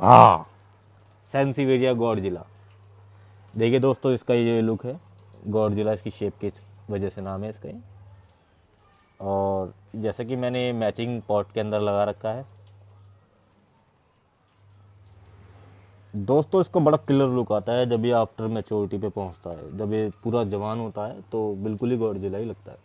हाँ सेंसिवेरिया जिला देखिए दोस्तों इसका ये लुक है जिला इसकी शेप की वजह से नाम है इसका और जैसे कि मैंने मैचिंग पॉट के अंदर लगा रखा है दोस्तों इसको बड़ा क्लियर लुक आता है जब ये आफ्टर मेच्योरिटी पे पहुंचता है जब ये पूरा जवान होता है तो बिल्कुल ही जिला ही लगता है